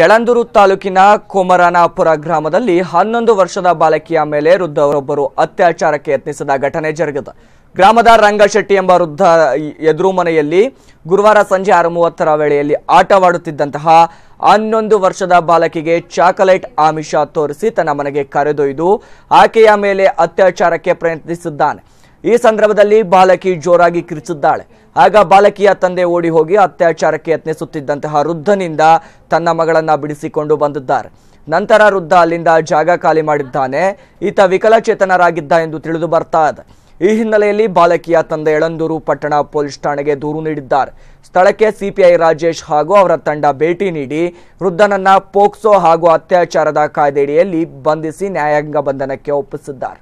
ಯಳಂದೂರು ತಾಲೂಕಿನ ಕೊಮರನಾಪುರ ಗ್ರಾಮದಲ್ಲಿ ಹನ್ನೊಂದು ವರ್ಷದ ಬಾಲಕಿಯ ಮೇಲೆ ವೃದ್ಧರೊಬ್ಬರು ಅತ್ಯಾಚಾರಕ್ಕೆ ಯತ್ನಿಸಿದ ಘಟನೆ ಜರುಗಿದ ಗ್ರಾಮದ ರಂಗಶೆಟ್ಟಿ ಎಂಬ ವೃದ್ಧ ಎದುರು ಮನೆಯಲ್ಲಿ ಗುರುವಾರ ಸಂಜೆ ಆರು ಮೂವತ್ತರ ವೇಳೆಯಲ್ಲಿ ಆಟವಾಡುತ್ತಿದ್ದಂತಹ ಹನ್ನೊಂದು ವರ್ಷದ ಬಾಲಕಿಗೆ ಚಾಕಲೇಟ್ ಆಮಿಷ ತೋರಿಸಿ ತನ್ನ ಮನೆಗೆ ಕರೆದೊಯ್ದು ಆಕೆಯ ಮೇಲೆ ಅತ್ಯಾಚಾರಕ್ಕೆ ಪ್ರಯತ್ನಿಸಿದ್ದಾನೆ ಈ ಸಂದರ್ಭದಲ್ಲಿ ಬಾಲಕಿ ಜೋರಾಗಿ ಕಿರಿಚಿದ್ದಾಳೆ ಆಗ ಬಾಲಕಿಯ ತಂದೆ ಓಡಿ ಹೋಗಿ ಅತ್ಯಾಚಾರಕ್ಕೆ ಯತ್ನಿಸುತ್ತಿದ್ದಂತಹ ವೃದ್ಧನಿಂದ ತನ್ನ ಮಗಳನ್ನು ಬಿಡಿಸಿಕೊಂಡು ಬಂದಿದ್ದಾರೆ ನಂತರ ವೃದ್ಧ ಅಲ್ಲಿಂದ ಜಾಗ ಖಾಲಿ ಮಾಡಿದ್ದಾನೆ ಈತ ವಿಕಲಚೇತನರಾಗಿದ್ದ ಎಂದು ತಿಳಿದು ಬರ್ತಾ ಇದೆ ಈ ಹಿನ್ನೆಲೆಯಲ್ಲಿ ಬಾಲಕಿಯ ತಂದೆ ಎಳಂದೂರು ಪಟ್ಟಣ ಪೊಲೀಸ್ ಠಾಣೆಗೆ ದೂರು ನೀಡಿದ್ದಾರೆ ಸ್ಥಳಕ್ಕೆ ಸಿಪಿಐ ರಾಜೇಶ್ ಹಾಗೂ ಅವರ ತಂಡ ಭೇಟಿ ನೀಡಿ ವೃದ್ಧನನ್ನ ಪೋಕ್ಸೋ ಹಾಗೂ ಅತ್ಯಾಚಾರದ ಕಾಯ್ದೆಯಡಿಯಲ್ಲಿ ಬಂಧಿಸಿ ನ್ಯಾಯಾಂಗ ಬಂಧನಕ್ಕೆ ಒಪ್ಪಿಸಿದ್ದಾರೆ